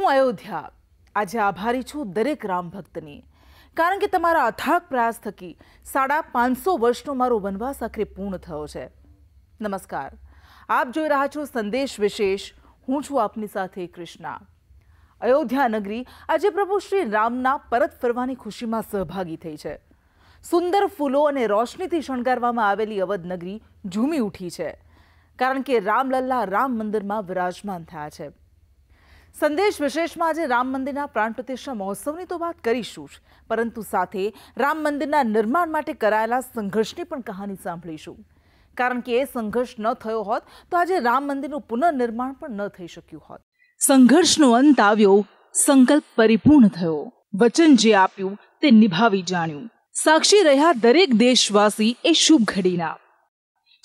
હું અયોધ્યા આજે આભારી છું દરેક રામ ભક્તની કારણ કે તમારા અથાગ પ્રયાસ થકી સાડા પાંચસો વર્ષનો મારો વનવાસ આખરે પૂર્ણ થયો છે નમસ્કાર આપ જોઈ રહ્યા છો સંદેશ વિશેષ હું છું આપની સાથે કૃષ્ણા અયોધ્યા નગરી આજે પ્રભુ શ્રી રામના પરત ફરવાની ખુશીમાં સહભાગી થઈ છે સુંદર ફૂલો અને રોશનીથી શણગારવામાં આવેલી અવધ નગરી ઝૂમી ઉઠી છે કારણ કે રામલલ્લા રામ મંદિરમાં વિરાજમાન થયા છે સંદેશ વિશેષમાં આજે રામ મંદિરના પ્રાણ પ્રતિષ્ઠા મહોત્સવની તો વાત કરીશું જ પરંતુ સાથે રામ મંદિરના નિર્માણ માટે કરાયેલા સંઘર્ષની પણ કહાની સાંભળીશું કારણ કે એ સંઘર્ષ ન થયો હોત તો આજે રામ મંદિરનું પુનઃનિર્માણ પણ ન થઈ શક્યું હોત સંઘર્ષનો અંત આવ્યો સંકલ્પ પરિપૂર્ણ થયો વચન જે આપ્યું તે નિભાવી જાણ્યું સાક્ષી રહ્યા દરેક દેશવાસી એ શુભ ઘડીના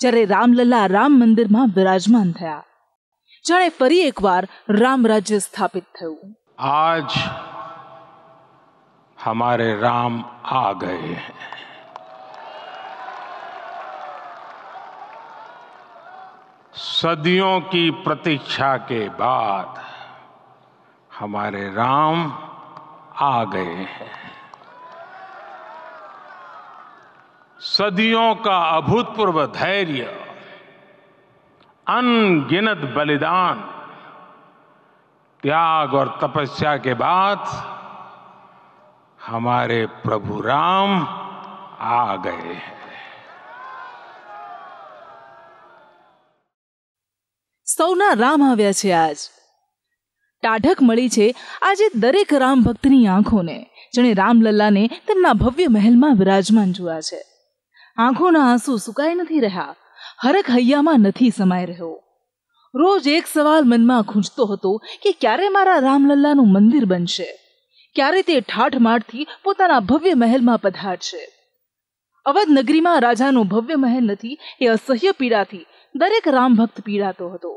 જ્યારે રામલલ્લા રામ મંદિરમાં વિરાજમાન થયા જાણે ફરી એકવાર રામ રાજ્ય સ્થાપિત થયું આજ हमारे राम आ गए हैं सदियों की प्रतीक्षा के बाद हमारे राम आ गए हैं सदियों का अभूतपूर्व धैर्य अनगिनत बलिदान त्याग और तपस्या के बाद हमारे प्रभु राम आ गए સૌના રામ આવ્યા છે આજ ટાઢક મળી છે આજે દરેક રામ ભક્તની આંખોને જેણે રામલલ્લાને તેમના ભવ્ય મહેલમાં વિરાજમાન જોયા છે આંખોના આંસુ સુકાઈ નથી રહ્યા હરક હૈયામાં નથી સમાઈ રહ્યો રોજ એક સવાલ મનમાં ખૂંચતો હતો કે ક્યારે મારા રામલલ્લાનું મંદિર બનશે ક્યારે તે ઠાઠ ઠાઠમાઠથી પોતાના ભવ્ય મહેલમાં પધારશે અવધ નગરીમાં રાજાનો ભવ્ય મહેલ નથી એ અસહ્ય પીડાથી દરેક રામ ભક્ત પીડાતો હતો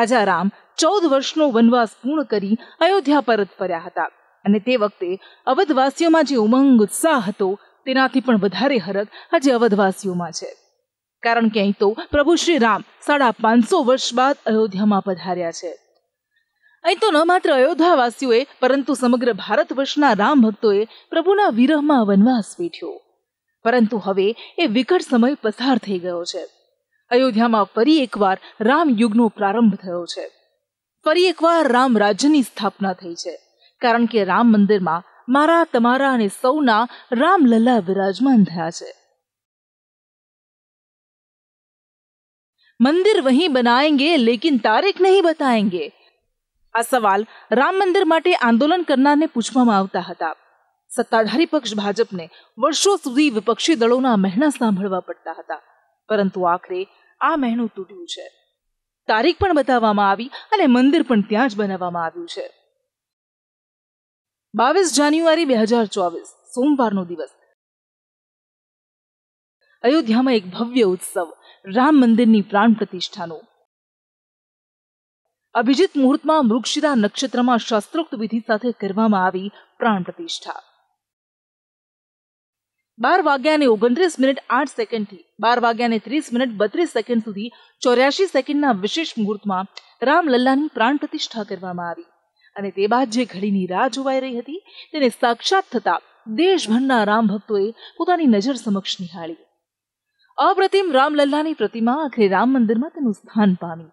રાજા રામ ચૌદ વર્ષનો વનવાસ પૂર્ણ કરી અયોધ્યા પરત ફર્યા હતા અને તે વખતે અવધવાસીઓમાં જે ઉમંગ ઉત્સાહ હતો તેનાથી પણ વધારે હરક આજે અવધવાસીઓમાં છે કારણ કે અહીં તો પ્રભુ શ્રી રામ સાડા પાંચસો વર્ષ બાદ અયોધ્યામાં પધાર્યા છે અહીં તો ન માત્ર અયોધ્યાવાસીઓએ પરંતુ સમગ્ર ભારત વર્ષના રામ ભક્તોએ પ્રભુના વિરહમાં વનવાસ વેઠ્યો પરંતુ હવે એ વિકટ સમય પસાર થઈ ગયો છે અયોધ્યામાં ફરી એકવાર રામ યુગનો પ્રારંભ થયો છે ફરી એકવાર રામ રાજ્યની સ્થાપના થઈ છે કારણ કે રામ મંદિરમાં મારા તમારા અને સૌના રામલલા વિરાજમાન થયા છે મંદિર વहीं બનાવેંગે લેકિન તારીખ નહીં બતાવેંગે આ સવાલ રામ મંદિર માટે આંદોલન કરનારને પૂછવામાં આવતા હતા સત્તાધારી પક્ષ ભાજપને વર્ષો સુધી વિપક્ષી દળોના મહેણા સાંભળવા પડતા હતા પરંતુ આખરે આ મહેણું તૂટ્યું છે તારીખ પણ બતાવવામાં આવી અને મંદિર પણ ત્યાં જ બનાવવામાં આવ્યું છે બાવીસ જાન્યુઆરી બે હજાર ચોવીસ સોમવારનો દિવસ અયોધ્યામાં એક ભવ્ય ઉત્સવ રામ મંદિરની પ્રાણ પ્રતિષ્ઠાનો અભિજીત મુહૂર્તમાં મૃક્ષિરા નક્ષત્રમાં શાસ્ત્રોક્ત વિધિ સાથે કરવામાં આવી પ્રાણ પ્રતિષ્ઠા બાર વાગ્યાને ઓગણત્રીસ મિનિટ આઠ સેકન્ડથી બાર વાગ્યાને ત્રીસ મિનિટ બત્રીસ સેકન્ડ સુધી ચોર્યાસી સેકન્ડના વિશેષ મુહૂર્તમાં રામલલ્લાની પ્રાણ પ્રતિષ્ઠા કરવામાં આવી અને તે બાદ જે ઘડીની રાહ જોવાઈ રહી હતી તેને સાક્ષાત થતા દેશભરના રામ ભક્તોએ પોતાની નજર સમક્ષ નિહાળી અપ્રતિમ રામલલ્લાની પ્રતિમા આખરે રામ મંદિરમાં તેનું સ્થાન પામી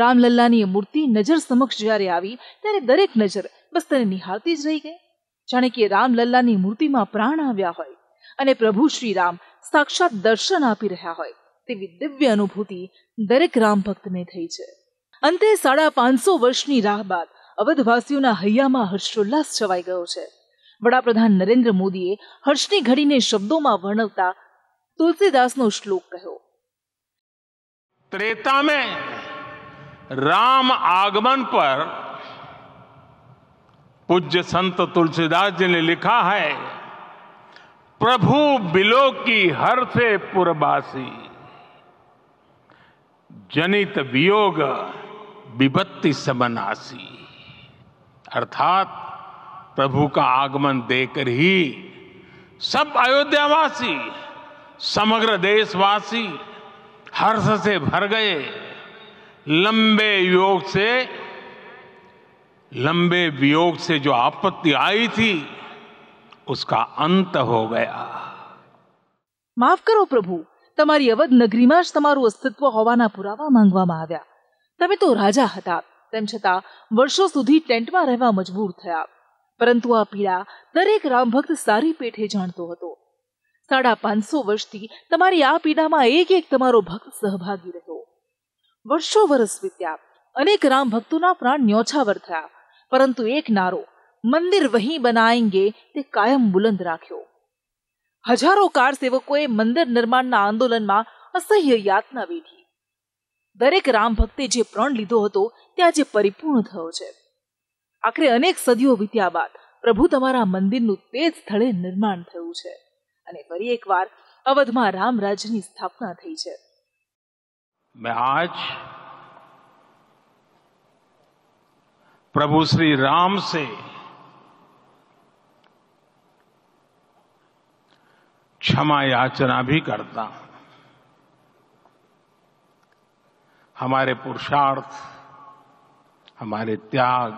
રામલલ્લાની મૂર્તિ નજર સમક્ષ જ્યારે આવી ત્યારે દરેક નજર બસ તેને નિહાળતી જ રહી ગઈ જાણે કે રામલલ્લાની મૂર્તિમાં પ્રાણ આવ્યા હોય અને પ્રભુ શ્રી રામ સાક્ષાત દર્શન આપી રહ્યા હોય તેવી દિવ્ય અનુભૂતિ દરેક રામ ભક્તને થઈ છે અંતે સાડા પાંચસો વર્ષની રાહ બાદ અવધવાસીઓના હૈયામાં હર્ષોલ્લાસ છવાઈ ગયો છે વડાપ્રધાન નરેન્દ્ર મોદીએ હર્ષની ઘડીને શબ્દોમાં વર્ણવતા तुलसीदास नो श्लोक कहो त्रेता में राम आगमन पर पूज्य संत तुलसीदास जी ने लिखा है प्रभु बिलो की हर से पुरबासी जनित वियोग विपत्ति समनासी अर्थात प्रभु का आगमन देकर ही सब अयोध्यावासी समग्र देशवासी हर्ष से भर गए लंबे योग से लंबे वियोग से जो आपत्ति आई थी उसका अंत हो गया माफ करो प्रभु तमारी अवध नगरी में तमारू अस्तित्व होवाना पुरावा मांगवा मा आव्या तमे तो राजा हता तेम छता वर्षों सुधी टेंट में रहवा मजबूर थया परंतु आ पीड़ा दरेक राम भक्त सारी पेठे जानतो हतो સાડા પાંચસો વર્ષથી તમારી આ પીડામાં એક એક તમારો ભક્ત સહભાગી રહ્યો વર્ષો વર્ષ વીત્યા અનેક રામ ભક્તોના પ્રાણ ન્યોછાવર થયા પરંતુ એક નારો મંદિર વહી બનાયેંગે તે કાયમ બુલંદ રાખ્યો હજારો કાર સેવકોએ મંદિર નિર્માણના આંદોલનમાં અસહ્ય યાતના વેઠી દરેક રામ ભક્તે જે પ્રણ લીધો હતો તે આજે પરિપૂર્ણ થયો છે આખરે અનેક સદીઓ વીત્યા બાદ પ્રભુ તમારા મંદિરનું તે જ સ્થળે નિર્માણ થયું છે અને ફરી એકવાર અવધમાં રામરાજ્યની સ્થાપના થઈ છે मैं આજ प्रभु श्री राम से क्षमा याचना भी करता हमारे पुरुषार्थ हमारे त्याग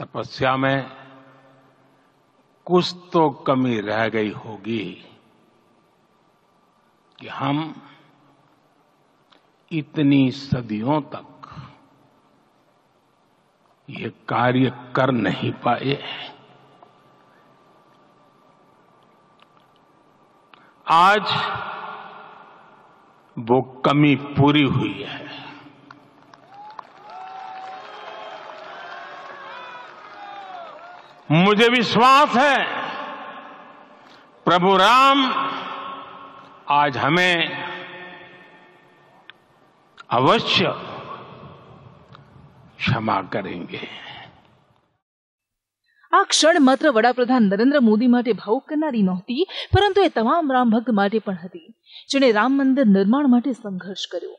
तपस्या में कुछ तो कमी रह गई होगी कि हम इतनी सदियों तक ये कार्य कर नहीं पाए आज वो कमी पूरी हुई है मुझे विश्वास है प्रभु राम आज हमें अवश्य क्षमा करेंगे આ ક્ષણ માત્ર વડાપ્રધાન નરેન્દ્ર મોદી માટે ભાવુક કરનારી નહોતી પરંતુ એ તમામ રામ ભક્ત માટે પણ હતી જેણે રામ મંદિર નિર્માણ માટે સંઘર્ષ કર્યો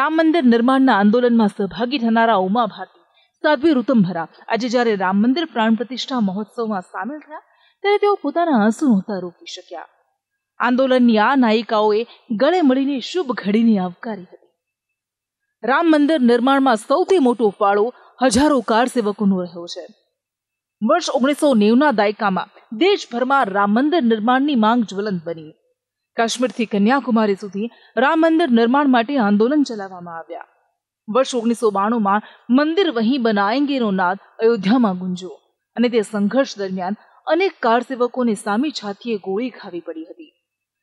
રામ મંદિર નિર્માણના આંદોલનમાં સહભાગી થનારા ઉમા ભારતી સાધ્વી ઋતંભરા આજે જ્યારે રામ મંદિર પ્રાણ પ્રતિષ્ઠા મહોત્સવમાં સામેલ થયા ત્યારે તેઓ પોતાના આંસુ નહોતા રોકી શક્યા આંદોલનની આ નાયિકાઓએ ગળે મળીને શુભ ઘડીની આવકારી હતી રામ મંદિર નિર્માણમાં સૌથી મોટો ફાળો હજારો કાર સેવકોનો રહ્યો છે વર્ષ ઓગણીસો નેવના દાયકામાં દેશભરમાં રામ મંદિર નિર્માણની માંગ જ્વલંત બની કાશ્મીરથી કન્યાકુમારી સુધી રામ મંદિર નિર્માણ માટે આંદોલન ચલાવવામાં આવ્યા વર્ષ ઓગણીસો બાણુંમાં મંદિર વહીં બનાએંગેનો નાદ અયોધ્યામાં ગુંજો અને તે સંઘર્ષ દરમિયાન અનેક કારસેવકોને સામી છાતીએ ગોળી ખાવી પડી હતી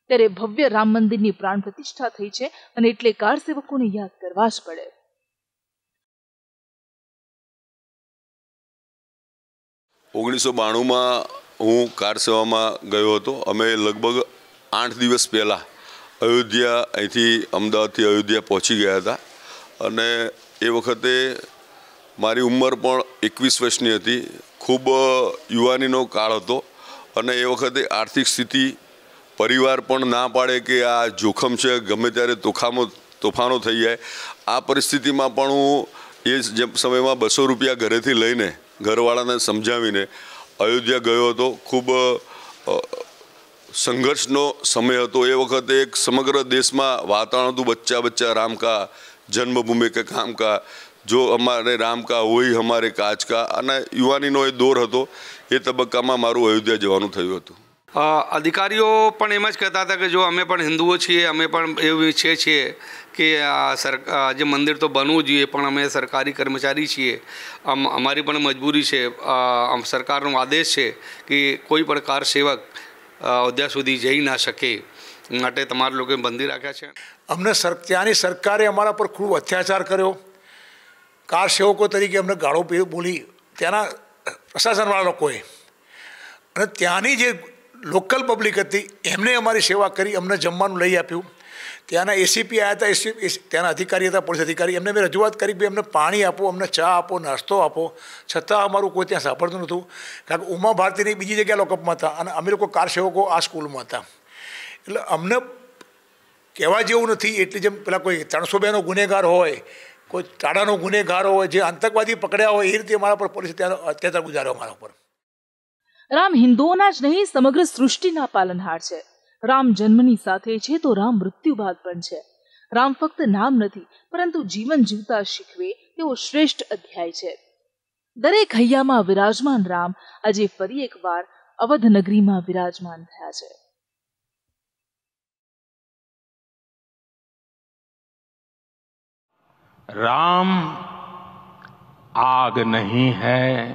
ત્યારે ભવ્ય રામ મંદિરની પ્રાણ પ્રતિષ્ઠા થઈ છે અને એટલે કારસેવકોને યાદ કરવા જ પડે ઓગણીસો બાણુંમાં હું કાર સેવામાં ગયો હતો અમે લગભગ આઠ દિવસ પહેલાં અયોધ્યા અહીંથી અમદાવાદથી અયોધ્યા પહોંચી ગયા હતા અને એ વખતે મારી ઉંમર પણ એકવીસ વર્ષની હતી ખૂબ યુવાનીનો કાળ હતો અને એ વખતે આર્થિક સ્થિતિ પરિવાર પણ ના પાડે કે આ જોખમ છે ગમે ત્યારે તોખામો તોફાનો થઈ જાય આ પરિસ્થિતિમાં પણ હું એ જ સમયમાં બસો રૂપિયા ઘરેથી લઈને ઘરવાળાને સમજાવીને અયોધ્યા ગયો હતો ખૂબ સંઘર્ષનો સમય હતો એ વખતે એક સમગ્ર દેશમાં વાતાવરણ હતું બચ્ચા બચ્ચા રામકા જન્મભૂમિ કે કામ કા જો અમારે રામ કા હોય અમારે કાચ કા અને યુવાનીનો એ દોર હતો એ તબક્કામાં મારું અયોધ્યા જવાનું થયું હતું અધિકારીઓ પણ એમ જ કહેતા હતા કે જો અમે પણ હિન્દુઓ છીએ અમે પણ એવું છે છીએ કે સરકાર જે મંદિર તો બનવું જોઈએ પણ અમે સરકારી કર્મચારી છીએ આમ અમારી પણ મજબૂરી છે આમ સરકારનો આદેશ છે કે કોઈ પણ કાર સેવક અયોધ્યા સુધી જઈ ના શકે માટે તમારે લોકોએ બંધી રાખ્યા છે અમને સર ત્યાંની સરકારે અમારા પર ખૂબ અત્યાચાર કર્યો કાર સેવકો તરીકે અમને ગાળો બોલી ત્યાંના પ્રશાસનવાળા લોકોએ અને ત્યાંની જે લોકલ પબ્લિક હતી એમને અમારી સેવા કરી અમને જમવાનું લઈ આપ્યું ત્યાંના એસીપી આવ્યા હતા એસી ત્યાંના અધિકારી હતા પોલીસ અધિકારી એમને મેં રજૂઆત કરી કે અમને પાણી આપો અમને ચા આપો નાસ્તો આપો છતાં અમારું કોઈ ત્યાં સાંભળતું નહોતું કારણ કે ઉમા ભારતીની બીજી જગ્યા લોકઅપમાં હતા અને અમે લોકો કાર સેવકો આ સ્કૂલમાં હતા એટલે અમને કહેવા જેવું નથી એટલે જેમ પેલા કોઈ ત્રણસો બેનો ગુનેગાર હોય કોઈ ટાડાનો ગુનેગાર હોય જે આતંકવાદી પકડ્યા હોય એ રીતે મારા પર પોલીસે અત્યાચાર ગુજાર્યો મારા પર રામ હિન્દુઓના જ નહીં સમગ્ર સૃષ્ટિના પાલનહાર છે રામ જન્મની સાથે છે તો રામ મૃત્યુ બાદ પણ છે રામ ફક્ત નામ નથી પરંતુ જીવન જીવતા શીખવે તેવો શ્રેષ્ઠ અધ્યાય છે દરેક હૈયામાં વિરાજમાન રામ આજે ફરી એકવાર અવધ નગરીમાં વિરાજમાન થયા છે राम आग नहीं है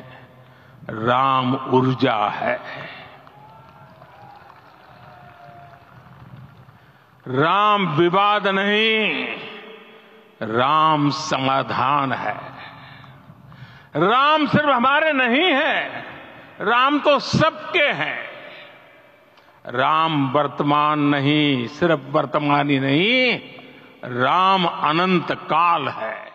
राम ऊर्जा है राम विवाद नहीं राम समाधान है राम सिर्फ हमारे नहीं है राम तो सबके हैं राम वर्तमान नहीं सिर्फ वर्तमान ही नहीं राम अनंत काल है